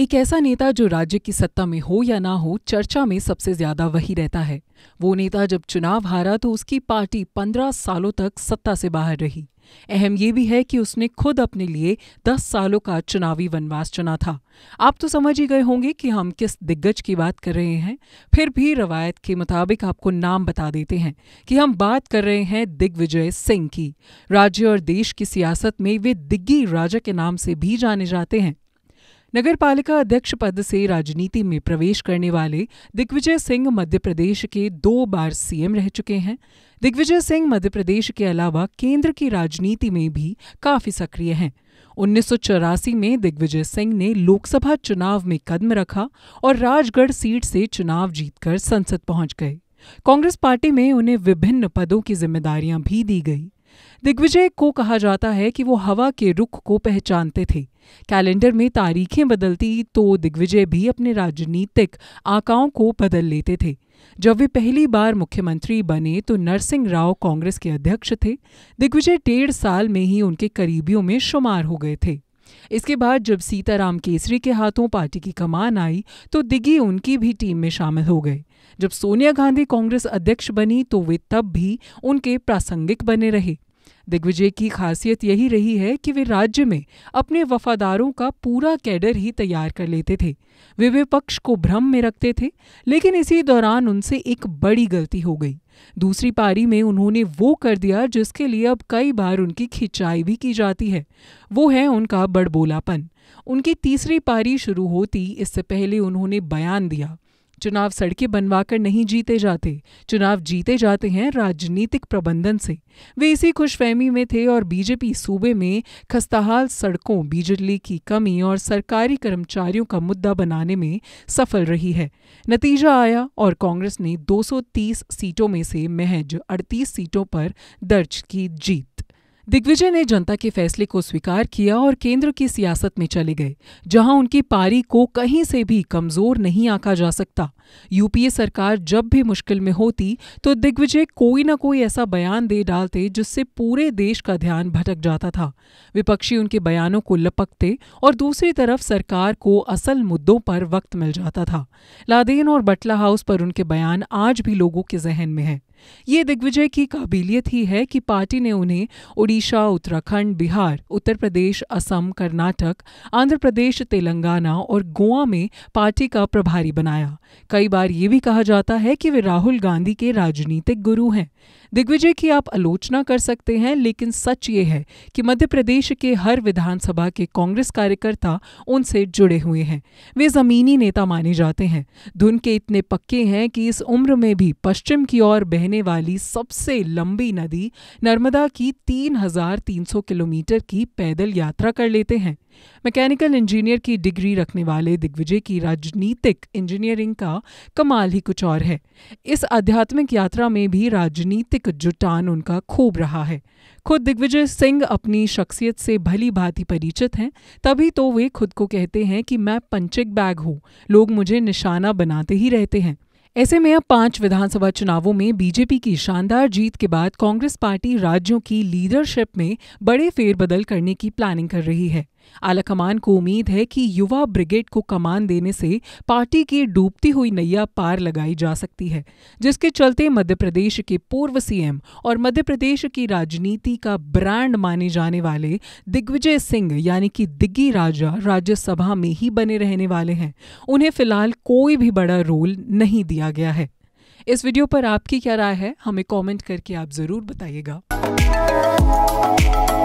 एक ऐसा नेता जो राज्य की सत्ता में हो या ना हो चर्चा में सबसे ज्यादा वही रहता है वो नेता जब चुनाव हारा तो उसकी पार्टी पंद्रह सालों तक सत्ता से बाहर रही अहम यह भी है कि उसने खुद अपने लिए दस सालों का चुनावी वनवास चुना था आप तो समझ ही गए होंगे कि हम किस दिग्गज की बात कर रहे हैं फिर भी रवायत के मुताबिक आपको नाम बता देते हैं कि हम बात कर रहे हैं दिग्विजय सिंह की राज्य और देश की सियासत में वे दिग्गी राजा के नाम से भी जाने जाते हैं नगर पालिका अध्यक्ष पद से राजनीति में प्रवेश करने वाले दिग्विजय सिंह मध्य प्रदेश के दो बार सीएम रह चुके हैं दिग्विजय सिंह मध्य प्रदेश के अलावा केंद्र की राजनीति में भी काफी सक्रिय हैं उन्नीस में दिग्विजय सिंह ने लोकसभा चुनाव में कदम रखा और राजगढ़ सीट से चुनाव जीतकर संसद पहुंच गए कांग्रेस पार्टी में उन्हें विभिन्न पदों की जिम्मेदारियां भी दी गई दिग्विजय को कहा जाता है कि वो हवा के रुख को पहचानते थे कैलेंडर में तारीखें बदलती तो दिग्विजय भी अपने राजनीतिक आकाओं को बदल लेते थे जब वे पहली बार मुख्यमंत्री बने तो नरसिंह राव कांग्रेस के अध्यक्ष थे दिग्विजय डेढ़ साल में ही उनके करीबियों में शुमार हो गए थे इसके बाद जब सीताराम केसरी के हाथों पार्टी की कमान आई तो दिग्गी उनकी भी टीम में शामिल हो गए जब सोनिया गांधी कांग्रेस अध्यक्ष बनी तो वे तब भी उनके प्रासंगिक बने रहे दिग्विजय की खासियत यही रही है कि वे राज्य में अपने वफादारों का पूरा कैडर ही तैयार कर लेते थे वे विपक्ष को भ्रम में रखते थे लेकिन इसी दौरान उनसे एक बड़ी गलती हो गई दूसरी पारी में उन्होंने वो कर दिया जिसके लिए अब कई बार उनकी खिंचाई भी की जाती है वो है उनका बड़बोलापन उनकी तीसरी पारी शुरू होती इससे पहले उन्होंने बयान दिया चुनाव सड़कें बनवाकर नहीं जीते जाते चुनाव जीते जाते हैं राजनीतिक प्रबंधन से वे इसी खुशफहमी में थे और बीजेपी सूबे में खस्ताहाल सड़कों बिजली की कमी और सरकारी कर्मचारियों का मुद्दा बनाने में सफल रही है नतीजा आया और कांग्रेस ने 230 सीटों में से महज 38 सीटों पर दर्ज की जीत दिग्विजय ने जनता के फैसले को स्वीकार किया और केंद्र की सियासत में चले गए जहां उनकी पारी को कहीं से भी कमजोर नहीं आंका जा सकता यूपीए सरकार जब भी मुश्किल में होती तो दिग्विजय कोई ना कोई ऐसा बयान दे डालते जिससे पूरे देश का ध्यान भटक जाता था विपक्षी उनके बयानों को लपकते और दूसरी तरफ सरकार को असल मुद्दों पर वक्त मिल जाता था लादेन और बटला हाउस पर उनके बयान आज भी लोगों के जहन में है ये दिग्विजय की काबिलियत ही है कि पार्टी ने उन्हें ओडिशा उत्तराखंड बिहार उत्तर प्रदेश असम कर्नाटक आंध्र प्रदेश तेलंगाना और गोवा में पार्टी का प्रभारी बनाया कई बार ये भी कहा जाता है कि वे राहुल गांधी के राजनीतिक गुरु हैं दिग्विजय की आप आलोचना कर सकते हैं लेकिन सच ये है कि मध्य प्रदेश के हर विधानसभा के कांग्रेस कार्यकर्ता उनसे जुड़े हुए हैं वे जमीनी नेता माने जाते हैं धुन के इतने पक्के हैं कि इस उम्र में भी पश्चिम की ओर बहने बहने वाली सबसे लंबी नदी नर्मदा की 3,300 किलोमीटर की पैदल यात्रा कर लेते हैं मैकेनिकल इंजीनियर की डिग्री रखने वाले दिग्विजय की राजनीतिक इंजीनियरिंग का कमाल ही कुछ और है इस आध्यात्मिक यात्रा में भी राजनीतिक जुटान उनका खूब रहा है खुद दिग्विजय सिंह अपनी शख्सियत से भली भांति परिचित हैं तभी तो वे खुद को कहते हैं कि मैं पंचिक बैग हूँ लोग मुझे निशाना बनाते ही रहते हैं ऐसे में अब पांच विधानसभा चुनावों में बीजेपी की शानदार जीत के बाद कांग्रेस पार्टी राज्यों की लीडरशिप में बड़े फेरबदल करने की प्लानिंग कर रही है आलाकमान को उम्मीद है कि युवा ब्रिगेड को कमान देने से पार्टी की डूबती हुई नैया पार लगाई जा सकती है जिसके चलते मध्य प्रदेश के पूर्व सीएम और मध्य प्रदेश की राजनीति का ब्रांड माने जाने वाले दिग्विजय सिंह यानी कि दिग्गी राजा राज्यसभा में ही बने रहने वाले हैं उन्हें फिलहाल कोई भी बड़ा रोल नहीं दिया गया है इस वीडियो पर आपकी क्या राय है हमें कमेंट करके आप ज़रूर बताइएगा